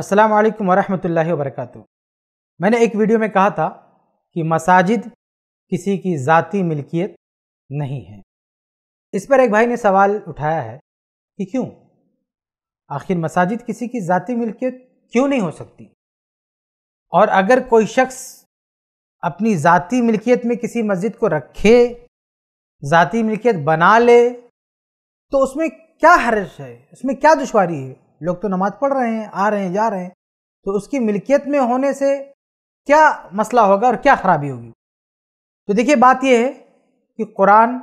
अस्सलाम वालेकुम वरहमतुल्लाहि वबरकatuh मैंने एक वीडियो में कहा था कि मसाजिद किसी की ज़ाती मिल्कियत नहीं है इस पर एक भाई ने सवाल उठाया है कि क्यों आखिर मसाजिद किसी की ज़ाती मिल्कियत क्यों नहीं हो सकती और अगर कोई शख्स अपनी ज़ाती मिल्कियत में किसी मस्जिद को रखे ज़ाती मिल्कियत बना ले तो उसमें क्या हर्ज है उसमें क्या दुशारी है लोग तो नमाज पढ़ रहे हैं आ रहे हैं जा रहे हैं तो उसकी मिल्कियत में होने से क्या मसला होगा और क्या ख़राबी होगी तो देखिए बात यह है कि कुरान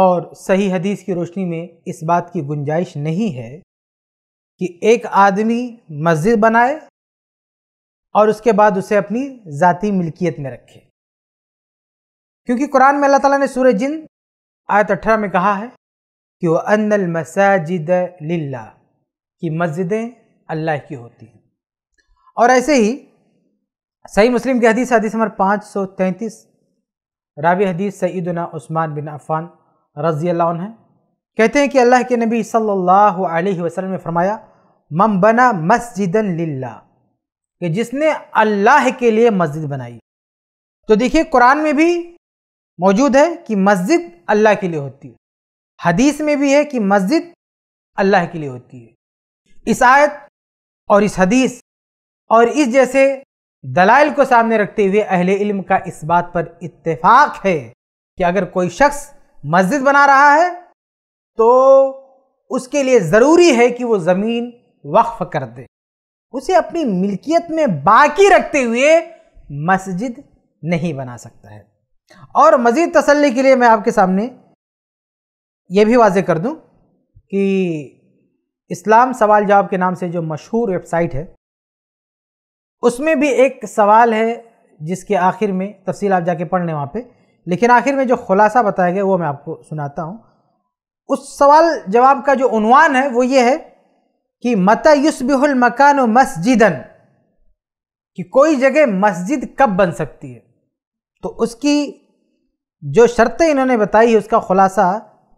और सही हदीस की रोशनी में इस बात की गुंजाइश नहीं है कि एक आदमी मस्जिद बनाए और उसके बाद उसे अपनी ज़ाती मिल्कियत में रखे क्योंकि कुरान में अल्लाह ताला ने सूर्य जिन आयत अठारह में कहा है कि वह अनल मसाजिद लिल्ला कि मस्जिदें अल्लाह की होती हैं और ऐसे ही सही मुस्लिम की हदीस हदीस नंबर पाँच सौ तैंतीस रावी हदीस सईदना उस्मान बिन अफ़ान रजी अल्लाह है कहते हैं कि अल्लाह के नबी सल्लल्लाहु अलैहि वसल्लम ने फरमाया मम बना मस्जिदन लिल्ला कि जिसने अल्लाह के लिए मस्जिद बनाई तो देखिए कुरान में भी मौजूद है कि मस्जिद अल्लाह के लिए होती है हदीस में भी है कि मस्जिद अल्लाह के लिए होती है इस आयत और इस हदीस और इस जैसे दलाइल को सामने रखते हुए अहले इल्म का इस बात पर इत्तेफाक है कि अगर कोई शख्स मस्जिद बना रहा है तो उसके लिए ज़रूरी है कि वो ज़मीन वक्फ कर दे उसे अपनी मिल्कियत में बाकी रखते हुए मस्जिद नहीं बना सकता है और मज़ीद तसल्ली के लिए मैं आपके सामने ये भी वाज कर दूं कि इस्लाम सवाल जवाब के नाम से जो मशहूर वेबसाइट है उसमें भी एक सवाल है जिसके आखिर में तफसील आप जाके पढ़ लें वहाँ पे लेकिन आखिर में जो खुलासा बताया गया वो मैं आपको सुनाता हूँ उस सवाल जवाब का जो उनवान है वो ये है कि मता युसबिहुल मकान मस्जिदन कि कोई जगह मस्जिद कब बन सकती है तो उसकी जो शर्तें इन्होंने बताई है उसका खुलासा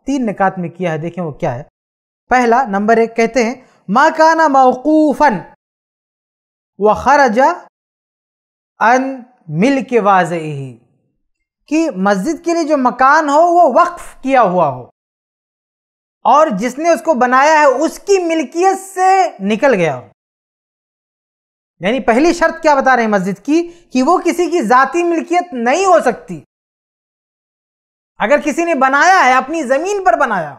तीन निकात में किया है देखें वो क्या है पहला नंबर एक कहते हैं मकाना मौकूफन व खरजा अन मिल के वाज ही कि मस्जिद के लिए जो मकान हो वो वक्फ किया हुआ हो और जिसने उसको बनाया है उसकी मिल्कियत से निकल गया हो यानी पहली शर्त क्या बता रहे हैं मस्जिद की कि वो किसी की जाति मिल्कियत नहीं हो सकती अगर किसी ने बनाया है अपनी जमीन पर बनाया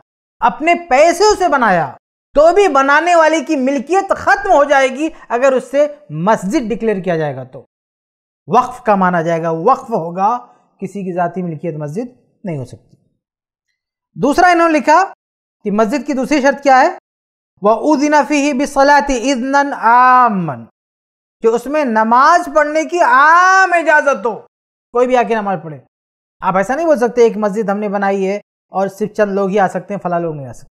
अपने पैसे उसे बनाया तो भी बनाने वाले की मिल्कियत खत्म हो जाएगी अगर उससे मस्जिद डिक्लेयर किया जाएगा तो वक्फ का माना जाएगा वक्फ होगा किसी की जाति मिल्कियत मस्जिद नहीं हो सकती दूसरा इन्होंने लिखा कि मस्जिद की दूसरी शर्त क्या है वह उदिनफ़ी ही बिसलाती आमन कि उसमें नमाज पढ़ने की आम इजाज़त हो कोई भी आके नमाज पढ़े आप ऐसा नहीं बोल सकते एक मस्जिद हमने बनाई है और सिर्फ चंद लोग ही आ सकते हैं फला लोग नहीं आ सकते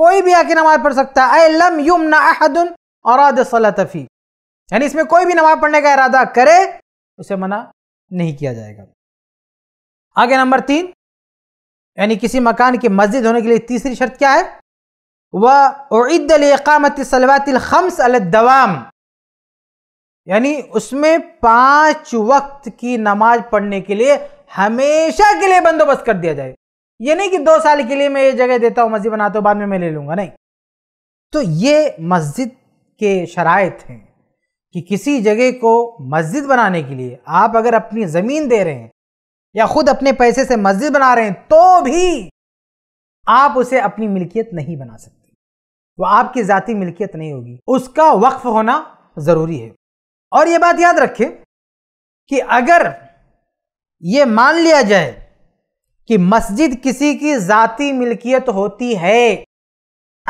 कोई भी आके नमाज पढ़ सकता है लम युम नाहदन और सलातफ़ी यानी इसमें कोई भी नमाज पढ़ने का इरादा करे उसे मना नहीं किया जाएगा आगे नंबर तीन यानी किसी मकान की मस्जिद होने के लिए तीसरी शर्त क्या है वह सलवातिलखम्स अलदवाम यानी उसमें पांच वक्त की नमाज पढ़ने के लिए हमेशा के लिए बंदोबस्त कर दिया जाए ये नहीं कि दो साल के लिए मैं ये जगह देता हूँ मस्जिद बनाता हूँ बाद में मैं ले लूँगा नहीं तो ये मस्जिद के शराय हैं कि किसी जगह को मस्जिद बनाने के लिए आप अगर अपनी ज़मीन दे रहे हैं या ख़ुद अपने पैसे से मस्जिद बना रहे हैं तो भी आप उसे अपनी मिल्कियत नहीं बना सकते वो आपकी जाति मिल्कियत नहीं होगी उसका वक्फ होना ज़रूरी है और ये बात याद रखें कि अगर ये मान लिया जाए कि मस्जिद किसी की जाति मिल्कियत होती है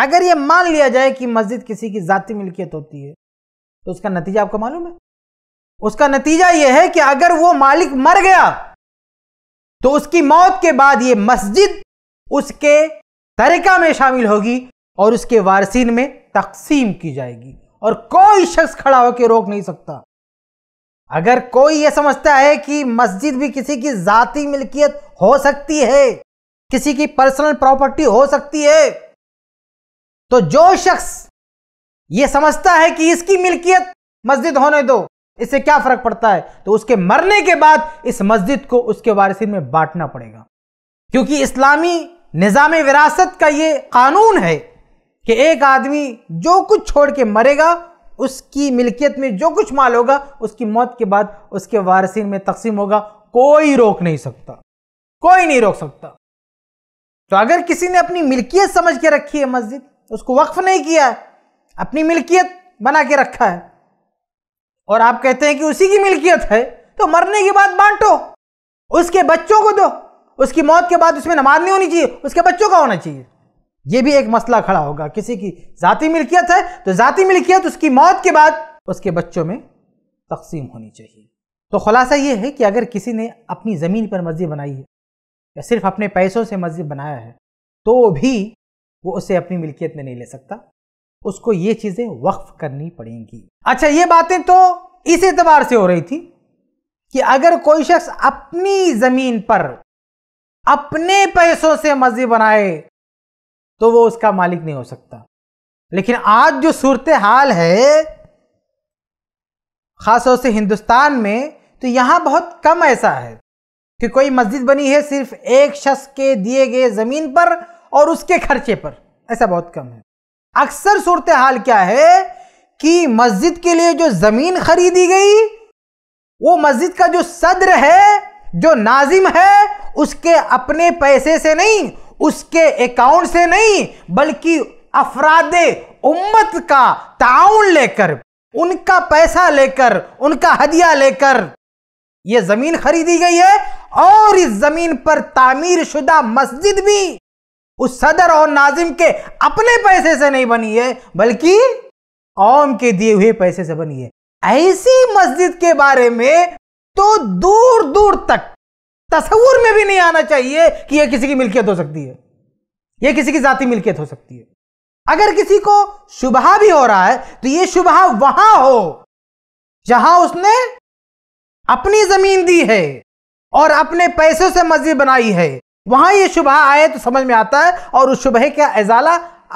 अगर ये मान लिया जाए कि मस्जिद किसी की जाति मिल्कियत होती है तो उसका नतीजा आपको मालूम है उसका नतीजा यह है कि अगर वो मालिक मर गया तो उसकी मौत के बाद ये मस्जिद उसके तरीका में शामिल होगी और उसके वारसीन में तकसीम की जाएगी और कोई शख्स खड़ा होकर रोक नहीं सकता अगर कोई ये समझता है कि मस्जिद भी किसी की जाति मिलकियत हो सकती है किसी की पर्सनल प्रॉपर्टी हो सकती है तो जो शख्स ये समझता है कि इसकी मिलकियत मस्जिद होने दो इससे क्या फर्क पड़ता है तो उसके मरने के बाद इस मस्जिद को उसके वारिसिन में बांटना पड़ेगा क्योंकि इस्लामी निज़ाम विरासत का ये कानून है कि एक आदमी जो कुछ छोड़ के मरेगा उसकी मिल्कियत में जो कुछ माल होगा उसकी मौत के बाद उसके वारसीन में तकसीम होगा कोई रोक नहीं सकता कोई नहीं रोक सकता तो अगर किसी ने अपनी मिल्कियत समझ के रखी है मस्जिद उसको वक्फ नहीं किया है अपनी मिल्कियत बना के रखा है और आप कहते हैं कि उसी की मिल्कियत है तो मरने के बाद बांटो उसके बच्चों को दो उसकी मौत के बाद उसमें नमाज नहीं होनी चाहिए उसके बच्चों का होना चाहिए ये भी एक मसला खड़ा होगा किसी की जाति मिल्कियत है तो जाति मिल्कियत उसकी मौत के बाद उसके बच्चों में तकसीम होनी चाहिए तो खुलासा ये है कि अगर किसी ने अपनी ज़मीन पर मस्जिद बनाई है या सिर्फ अपने पैसों से मस्जिद बनाया है तो भी वो उसे अपनी मिल्कियत में नहीं ले सकता उसको ये चीज़ें वक्फ करनी पड़ेंगी अच्छा ये बातें तो इस एतबार से हो रही थी कि अगर कोई शख्स अपनी ज़मीन पर अपने पैसों से मस्जिद बनाए तो वो उसका मालिक नहीं हो सकता लेकिन आज जो सूरत हाल है ख़ासतौर से हिंदुस्तान में तो यहाँ बहुत कम ऐसा है कि कोई मस्जिद बनी है सिर्फ एक शख्स के दिए गए ज़मीन पर और उसके खर्चे पर ऐसा बहुत कम है अक्सर सूरत हाल क्या है कि मस्जिद के लिए जो ज़मीन खरीदी गई वो मस्जिद का जो सदर है जो नाजिम है उसके अपने पैसे से नहीं उसके अकाउंट से नहीं बल्कि अफराद उम्मत का ताउन लेकर उनका पैसा लेकर उनका हदिया लेकर यह जमीन खरीदी गई है और इस जमीन पर तामीर शुदा मस्जिद भी उस सदर और नाजिम के अपने पैसे से नहीं बनी है बल्कि कौम के दिए हुए पैसे से बनी है ऐसी मस्जिद के बारे में तो दूर दूर तक तस्वूर में भी नहीं आना चाहिए कि यह किसी की मिल्कियत हो सकती है यह किसी की जाति मिल्कियत हो सकती है अगर किसी को शुभा भी हो रहा है तो यह शुभा वहां हो जहां उसने अपनी जमीन दी है और अपने पैसों से मस्जिद बनाई है वहां यह शुबह आए तो समझ में आता है और उस शुबह का एजाला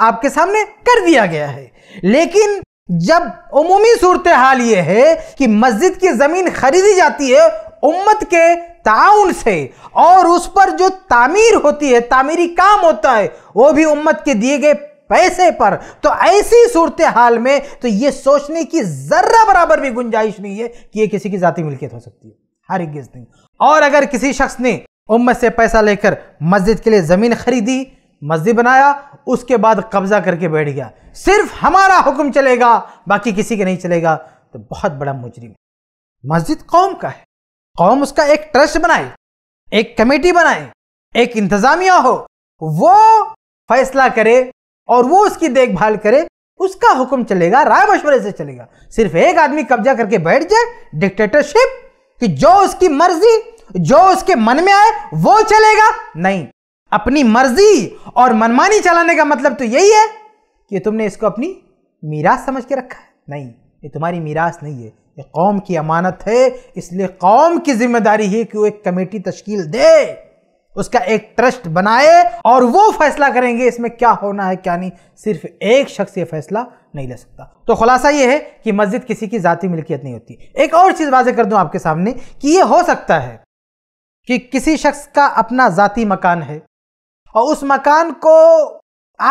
आपके सामने कर दिया गया है लेकिन जब उमूमी सूरत हाल यह है कि मस्जिद की ज़मीन खरीदी जाती है उम्मत के ताउन से और उस पर जो तामीर होती है तामीरी काम होता है वो भी उम्मत के दिए गए पैसे पर तो ऐसी सूरत हाल में तो ये सोचने की जर्रा बराबर भी गुंजाइश नहीं है कि ये किसी की जाति मिल्कियत हो सकती है हर एक नहीं और अगर किसी शख्स ने उम्मत से पैसा लेकर मस्जिद के लिए ज़मीन खरीदी मस्जिद बनाया उसके बाद कब्ज़ा करके बैठ गया सिर्फ हमारा हुक्म चलेगा बाकी किसी के नहीं चलेगा तो बहुत बड़ा मुजरिम मस्जिद कौम का है कौम उसका एक ट्रस्ट बनाए एक कमेटी बनाए एक इंतजामिया हो वो फैसला करे और वो उसकी देखभाल करे उसका हुक्म चलेगा राय मशवरे से चलेगा सिर्फ एक आदमी कब्जा करके बैठ जाए डिक्टेटरशिप कि जो उसकी मर्जी जो उसके मन में आए वो चलेगा नहीं अपनी मर्जी और मनमानी चलाने का मतलब तो यही है कि तुमने इसको अपनी मीरास समझ के रखा है नहीं ये तुम्हारी मीरास नहीं है ये कौम की अमानत है इसलिए कौम की जिम्मेदारी है कि वो एक कमेटी तश्कील दे उसका एक ट्रस्ट बनाए और वो फैसला करेंगे इसमें क्या होना है क्या नहीं सिर्फ एक शख्स ये फैसला नहीं ले सकता तो खुलासा ये है कि मस्जिद किसी की जाति मिलकियत नहीं होती एक और चीज़ वाजे कर दूं आपके सामने कि ये हो सकता है कि किसी शख्स का अपना जाति मकान है और उस मकान को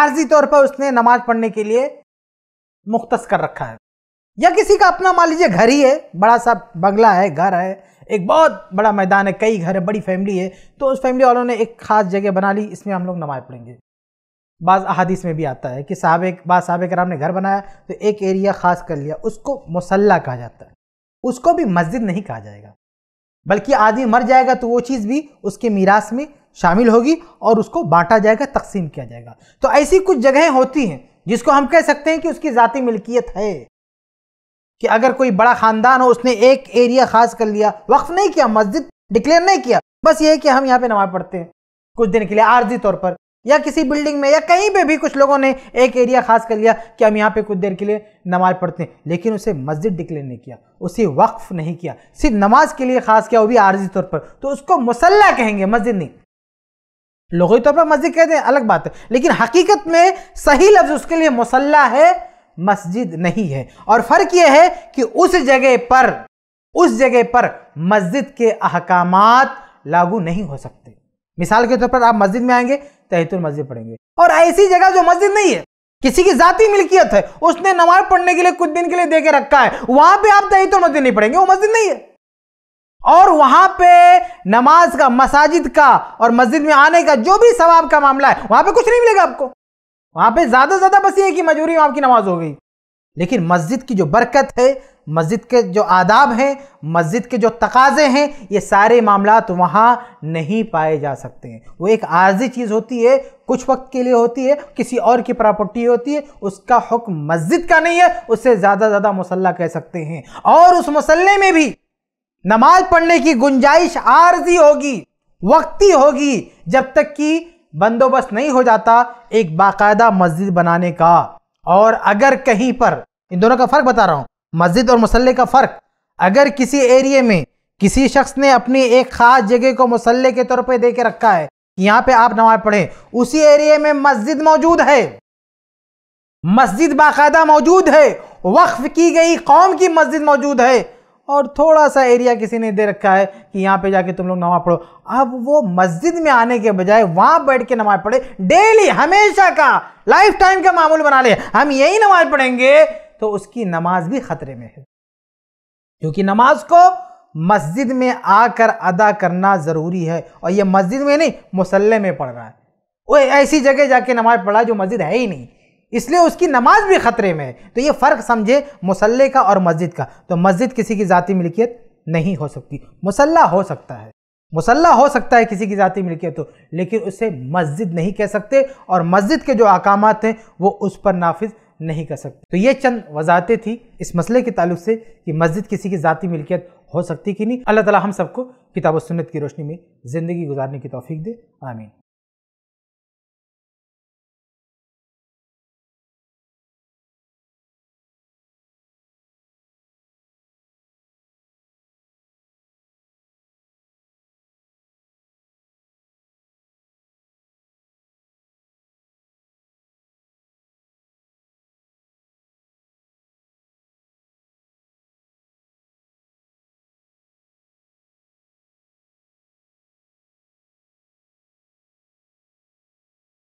आर्जी तौर पर उसने नमाज पढ़ने के लिए मुख्त कर रखा है या किसी का अपना मान लीजिए घर ही है बड़ा सा बंगला है घर है एक बहुत बड़ा मैदान है कई घर है बड़ी फैमिली है तो उस फैमिली वालों ने एक खास जगह बना ली इसमें हम लोग नमाज पढ़ेंगे बाज़ अहादीस में भी आता है कि साहब बाद साहब कराम ने घर बनाया तो एक एरिया ख़ास कर लिया उसको मुसल्ला कहा जाता है उसको भी मस्जिद नहीं कहा जाएगा बल्कि आदमी मर जाएगा तो वो चीज़ भी उसके मीरास में शामिल होगी और उसको बांटा जाएगा तकसीम किया जाएगा तो ऐसी कुछ जगहें होती हैं जिसको हम कह सकते हैं कि उसकी ज़ाती मिल्कियत है कि अगर कोई बड़ा ख़ानदान हो उसने एक एरिया ख़ास कर लिया वक्फ नहीं किया मस्जिद डिक्लेयर नहीं किया बस ये कि हम यहाँ पे नमाज़ पढ़ते हैं कुछ दिन के लिए आर्जी तौर पर या किसी बिल्डिंग में या कहीं पे भी कुछ लोगों ने एक एरिया ख़ास कर लिया कि हम यहाँ पे कुछ देर के लिए नमाज़ पढ़ते हैं लेकिन उसे मस्जिद डिक्लेयर नहीं किया उसे वक्फ नहीं किया सिर्फ नमाज के लिए ख़ास किया वो भी आर्जी तौर पर तो उसको मुसल्ला कहेंगे मस्जिद नहीं लोगों तौर पर मस्जिद कहते हैं अलग बात है लेकिन हकीकत में सही लफ्ज़ उसके लिए मुसल्ला है मस्जिद नहीं है और फ़र्क यह है कि उस जगह पर उस जगह पर मस्जिद के अहकाम लागू नहीं हो सकते मिसाल के तौर पर आप मस्जिद में आएंगे तहतुल मस्जिद पढ़ेंगे और ऐसी जगह जो मस्जिद नहीं है किसी की जाति मिल्कियत है उसने नमाज पढ़ने के लिए कुछ दिन के लिए दे के रखा है वहां पे आप तहतुल मस्जिद नहीं पढ़ेंगे वो मस्जिद नहीं है और वहां पे नमाज का मसाजिद का और मस्जिद में आने का जो भी सवाब का मामला है वहां पे कुछ नहीं मिलेगा आपको वहाँ पे ज़्यादा से ज़्यादा बस ये कि मजबूरी में आपकी नमाज हो गई लेकिन मस्जिद की जो बरकत है मस्जिद के जो आदाब हैं मस्जिद के जो तकाजे हैं ये सारे मामला वहाँ नहीं पाए जा सकते हैं वो एक आर्जी चीज़ होती है कुछ वक्त के लिए होती है किसी और की प्रॉपर्टी होती है उसका हुक्म मस्जिद का नहीं है उससे ज़्यादा ज़्यादा मसल्ला कह सकते हैं और उस मसल्ले में भी नमाज पढ़ने की गुंजाइश आर्जी होगी वक्ती होगी जब तक कि बंदोबस्त नहीं हो जाता एक बाकायदा मस्जिद बनाने का और अगर कहीं पर इन दोनों का फ़र्क बता रहा हूँ मस्जिद और मसल्ले का फ़र्क अगर किसी एरिए में किसी शख्स ने अपनी एक ख़ास जगह को मसल्ले के तौर पर दे के रखा है कि यहाँ पे आप नमाज पढ़ें उसी एरिए में मस्जिद मौजूद है मस्जिद बाकायदा मौजूद है वक्फ की गई कौम की मस्जिद मौजूद है और थोड़ा सा एरिया किसी ने दे रखा है कि यहाँ पे जाके तुम लोग नमाज पढ़ो अब वो मस्जिद में आने के बजाय वहाँ बैठ के नमाज पढ़े डेली हमेशा का लाइफ टाइम का मामूल बना ले हम यही नमाज पढ़ेंगे तो उसकी नमाज भी खतरे में है क्योंकि नमाज को मस्जिद में आकर अदा करना ज़रूरी है और ये मस्जिद में नहीं मुसल्ले में पढ़ रहा है वो ऐसी जगह जाके नमाज पढ़ा जो मस्जिद है ही नहीं इसलिए उसकी नमाज भी खतरे में है तो ये फ़र्क समझे मुसल्ले का और मस्जिद का तो मस्जिद किसी की ज़ाती मिल्कियत नहीं हो सकती मुसल्ला हो सकता है मुसल्ला हो सकता है किसी की ज़ाती मिलकियत हो लेकिन उसे मस्जिद नहीं कह सकते और मस्जिद के जो अहकाम हैं वो उस पर नाफिज नहीं कर सकते तो ये चंद वजाते थी इस मसले के ताल्लुक से कि मस्जिद किसी की ज़ाती मिल्कियत हो सकती कि नहीं अल्लाह ताला हम सबको किताब सुन्नत की रोशनी में ज़िंदगी गुजारने की तोफ़ी दे आमीन